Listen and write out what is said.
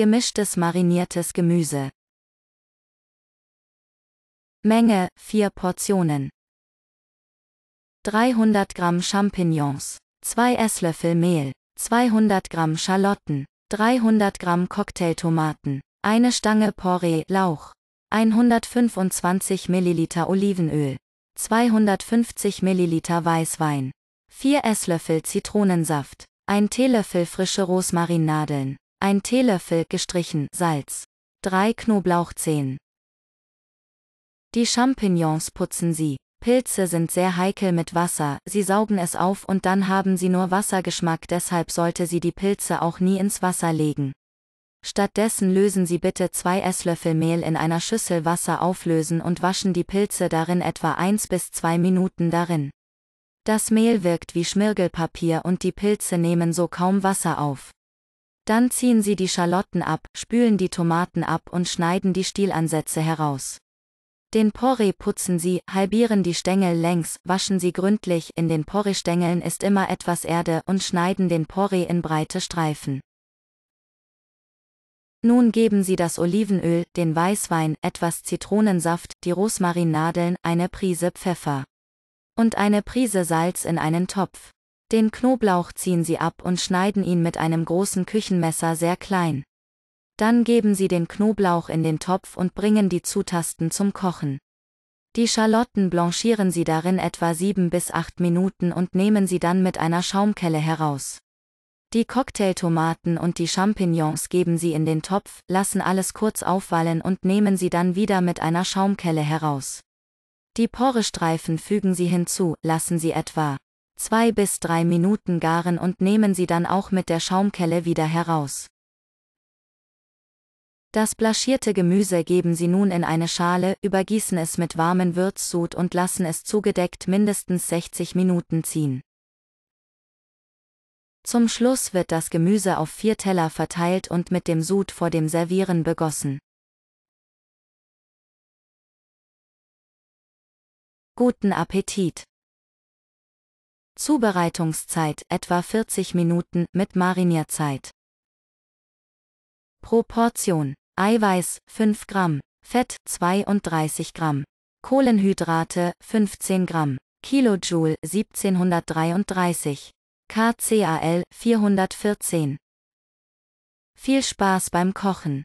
Gemischtes mariniertes Gemüse. Menge 4 Portionen. 300 Gramm Champignons, 2 Esslöffel Mehl, 200 Gramm Schalotten, 300 Gramm Cocktailtomaten, eine Stange Porree Lauch, 125 Milliliter Olivenöl, 250 Milliliter Weißwein, 4 Esslöffel Zitronensaft, 1 Teelöffel frische Rosmarinnadeln, ein Teelöffel gestrichen Salz. 3 Knoblauchzehen. Die Champignons putzen Sie. Pilze sind sehr heikel mit Wasser, sie saugen es auf und dann haben sie nur Wassergeschmack, deshalb sollte sie die Pilze auch nie ins Wasser legen. Stattdessen lösen Sie bitte zwei Esslöffel Mehl in einer Schüssel Wasser auflösen und waschen die Pilze darin etwa 1 bis 2 Minuten darin. Das Mehl wirkt wie Schmirgelpapier und die Pilze nehmen so kaum Wasser auf. Dann ziehen Sie die Schalotten ab, spülen die Tomaten ab und schneiden die Stielansätze heraus. Den Porree putzen Sie, halbieren die Stängel längs, waschen sie gründlich, in den Porree-Stängeln ist immer etwas Erde und schneiden den Porree in breite Streifen. Nun geben Sie das Olivenöl, den Weißwein, etwas Zitronensaft, die Rosmarinnadeln, eine Prise Pfeffer und eine Prise Salz in einen Topf. Den Knoblauch ziehen Sie ab und schneiden ihn mit einem großen Küchenmesser sehr klein. Dann geben Sie den Knoblauch in den Topf und bringen die Zutasten zum Kochen. Die Schalotten blanchieren Sie darin etwa 7 bis 8 Minuten und nehmen sie dann mit einer Schaumkelle heraus. Die Cocktailtomaten und die Champignons geben Sie in den Topf, lassen alles kurz aufwallen und nehmen sie dann wieder mit einer Schaumkelle heraus. Die Porestreifen fügen Sie hinzu, lassen sie etwa zwei bis drei Minuten garen und nehmen sie dann auch mit der Schaumkelle wieder heraus. Das blaschierte Gemüse geben sie nun in eine Schale, übergießen es mit warmem Würzsud und lassen es zugedeckt mindestens 60 Minuten ziehen. Zum Schluss wird das Gemüse auf vier Teller verteilt und mit dem Sud vor dem Servieren begossen. Guten Appetit! Zubereitungszeit etwa 40 Minuten mit Marinierzeit. Proportion Eiweiß 5 Gramm, Fett 32 Gramm, Kohlenhydrate 15 Gramm, Kilojoule 1733, KCAL 414. Viel Spaß beim Kochen!